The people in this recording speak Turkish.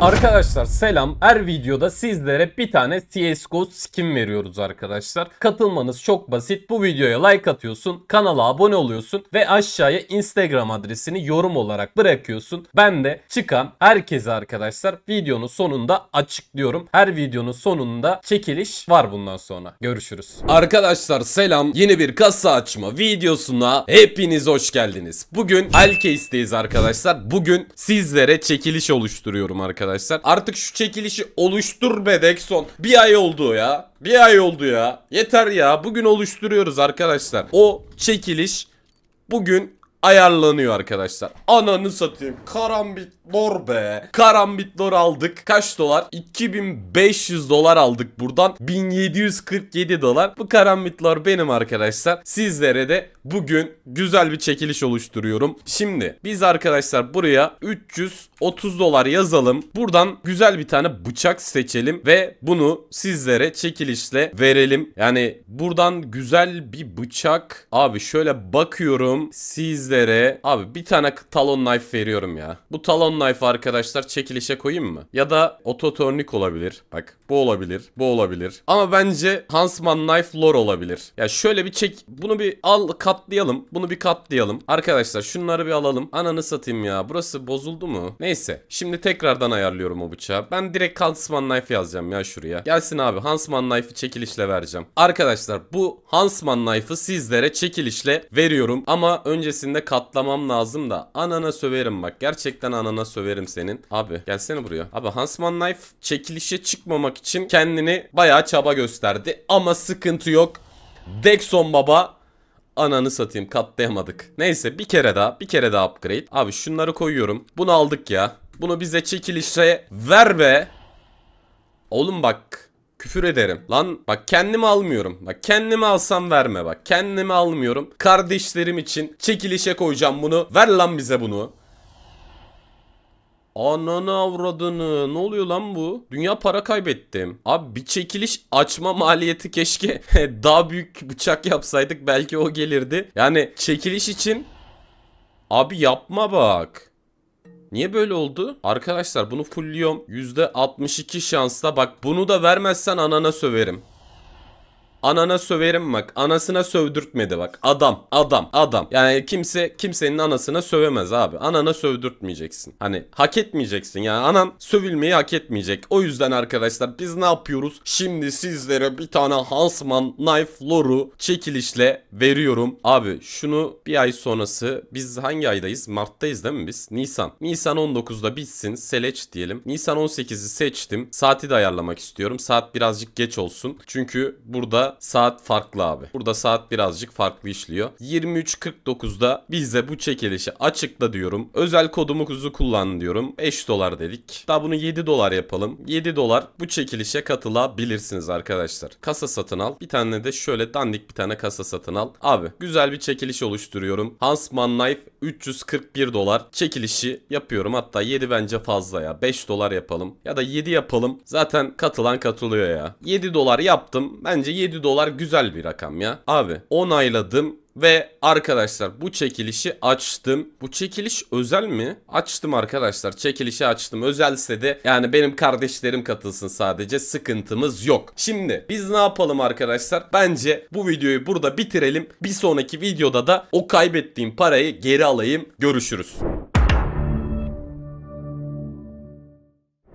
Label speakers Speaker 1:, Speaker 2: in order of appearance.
Speaker 1: Arkadaşlar selam. Her videoda sizlere bir tane CSGO skin veriyoruz arkadaşlar. Katılmanız çok basit. Bu videoya like atıyorsun, kanala abone oluyorsun ve aşağıya Instagram adresini yorum olarak bırakıyorsun. Ben de çıkan herkese arkadaşlar videonun sonunda açıklıyorum. Her videonun sonunda çekiliş var bundan sonra. Görüşürüz. Arkadaşlar selam. Yeni bir kasa açma videosuna hepiniz hoş geldiniz. Bugün Alcase'deyiz arkadaşlar. Bugün sizlere çekiliş oluşturuyorum arkadaşlar arkadaşlar. Artık şu çekilişi oluştur be Dexon. Bir ay oldu ya. Bir ay oldu ya. Yeter ya. Bugün oluşturuyoruz arkadaşlar. O çekiliş bugün ayarlanıyor arkadaşlar. Ananı satayım. Karambit lor be. Karambit lor aldık. Kaç dolar? 2500 dolar aldık buradan. 1747 dolar. Bu karambit lor benim arkadaşlar. Sizlere de bugün güzel bir çekiliş oluşturuyorum. Şimdi biz arkadaşlar buraya 330 dolar yazalım. Buradan güzel bir tane bıçak seçelim ve bunu sizlere çekilişle verelim. Yani buradan güzel bir bıçak. Abi şöyle bakıyorum sizlere. Abi bir tane talon knife veriyorum ya. Bu talon Stone Knife arkadaşlar çekilişe koyayım mı? Ya da Ototörnik olabilir. Bak bu olabilir. Bu olabilir. Ama bence Hansman Knife Lore olabilir. Ya şöyle bir çek. Bunu bir al katlayalım. Bunu bir katlayalım. Arkadaşlar şunları bir alalım. Ananı satayım ya. Burası bozuldu mu? Neyse. Şimdi tekrardan ayarlıyorum o bıçağı. Ben direkt Hansman Knife yazacağım ya şuraya. Gelsin abi. Hansman Knife'ı çekilişle vereceğim. Arkadaşlar bu Hansman Knife'ı sizlere çekilişle veriyorum. Ama öncesinde katlamam lazım da. Anana söverim bak. Gerçekten anana ağzına söverim senin. Abi gelsene buraya. Abi Hansman Knife çekilişe çıkmamak için kendini bayağı çaba gösterdi. Ama sıkıntı yok. Dexon baba ananı satayım katlayamadık. Neyse bir kere daha bir kere daha upgrade. Abi şunları koyuyorum. Bunu aldık ya. Bunu bize çekilişe ver be. Oğlum bak küfür ederim. Lan bak kendimi almıyorum. Bak kendimi alsam verme bak. Kendimi almıyorum. Kardeşlerim için çekilişe koyacağım bunu. Ver lan bize bunu. Ananı avradını ne oluyor lan bu? Dünya para kaybettim. Abi bir çekiliş açma maliyeti keşke daha büyük bıçak yapsaydık belki o gelirdi. Yani çekiliş için abi yapma bak. Niye böyle oldu? Arkadaşlar bunu fulliyorum. %62 şansla bak bunu da vermezsen anana söverim. Anana söverim bak. Anasına sövdürtmedi bak. Adam, adam, adam. Yani kimse kimsenin anasına sövemez abi. Anana sövdürtmeyeceksin. Hani hak etmeyeceksin yani. Anam sövülmeyi hak etmeyecek. O yüzden arkadaşlar biz ne yapıyoruz? Şimdi sizlere bir tane Hansman Knife Lore'u çekilişle veriyorum. Abi şunu bir ay sonrası biz hangi aydayız? Mart'tayız değil mi biz? Nisan. Nisan 19'da bitsin. Seleç diyelim. Nisan 18'i seçtim. Saati de ayarlamak istiyorum. Saat birazcık geç olsun. Çünkü burada saat farklı abi. Burada saat birazcık farklı işliyor. 23.49'da bize bu çekilişi açıkla diyorum. Özel kodumuzu kullan diyorum. 5 dolar dedik. Daha bunu 7 dolar yapalım. 7 dolar bu çekilişe katılabilirsiniz arkadaşlar. Kasa satın al. Bir tane de şöyle dandik bir tane kasa satın al. Abi güzel bir çekiliş oluşturuyorum. Hansman Knife 341 dolar çekilişi yapıyorum. Hatta 7 bence fazla ya. 5 dolar yapalım. Ya da 7 yapalım. Zaten katılan katılıyor ya. 7 dolar yaptım. Bence 7 dolar güzel bir rakam ya. Abi onayladım ve arkadaşlar bu çekilişi açtım. Bu çekiliş özel mi? Açtım arkadaşlar. Çekilişi açtım. Özelse de yani benim kardeşlerim katılsın sadece. Sıkıntımız yok. Şimdi biz ne yapalım arkadaşlar? Bence bu videoyu burada bitirelim. Bir sonraki videoda da o kaybettiğim parayı geri alayım. Görüşürüz.